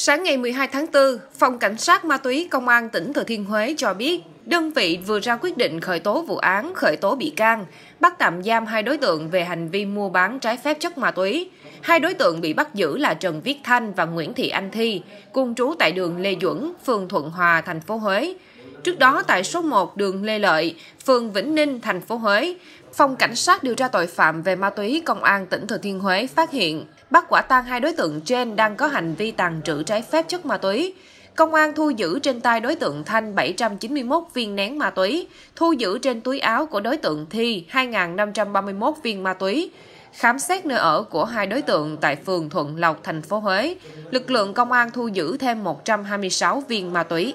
Sáng ngày 12 tháng 4, Phòng Cảnh sát Ma túy Công an tỉnh Thừa Thiên Huế cho biết, đơn vị vừa ra quyết định khởi tố vụ án, khởi tố bị can, bắt tạm giam hai đối tượng về hành vi mua bán trái phép chất ma túy. Hai đối tượng bị bắt giữ là Trần Viết Thanh và Nguyễn Thị Anh Thi, cùng trú tại đường Lê Duẩn, phường Thuận Hòa, thành phố Huế trước đó tại số 1 đường Lê Lợi, phường Vĩnh Ninh, thành phố Huế. Phòng Cảnh sát điều tra tội phạm về ma túy Công an tỉnh Thừa Thiên Huế phát hiện, bắt quả tang hai đối tượng trên đang có hành vi tàn trữ trái phép chất ma túy. Công an thu giữ trên tay đối tượng Thanh 791 viên nén ma túy, thu giữ trên túi áo của đối tượng Thi 2.531 viên ma túy. Khám xét nơi ở của hai đối tượng tại phường Thuận Lộc, thành phố Huế, lực lượng công an thu giữ thêm 126 viên ma túy.